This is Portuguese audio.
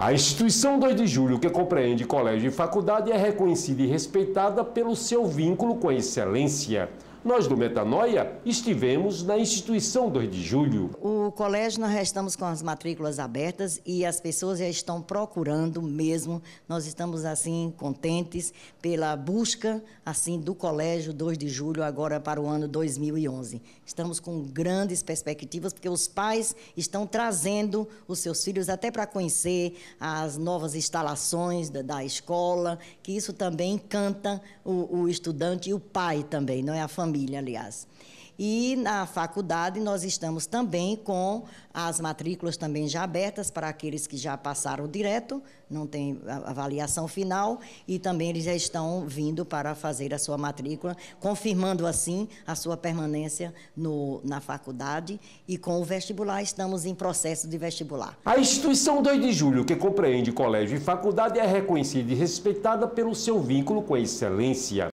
A instituição 2 de julho, que compreende colégio e faculdade, é reconhecida e respeitada pelo seu vínculo com a excelência. Nós do Metanoia estivemos na instituição 2 de julho. O colégio nós já estamos com as matrículas abertas e as pessoas já estão procurando mesmo. Nós estamos assim contentes pela busca assim do colégio 2 de julho agora para o ano 2011. Estamos com grandes perspectivas porque os pais estão trazendo os seus filhos até para conhecer as novas instalações da, da, escola, que isso também encanta o, o estudante e o pai também, não é a família família, aliás. E na faculdade nós estamos também com as matrículas também já abertas para aqueles que já passaram direto, não tem avaliação final, e também eles já estão vindo para fazer a sua matrícula, confirmando assim a sua permanência no, na faculdade. E com o vestibular estamos em processo de vestibular. A instituição 2 de julho, que compreende colégio e faculdade, é reconhecida e respeitada pelo seu vínculo com a excelência.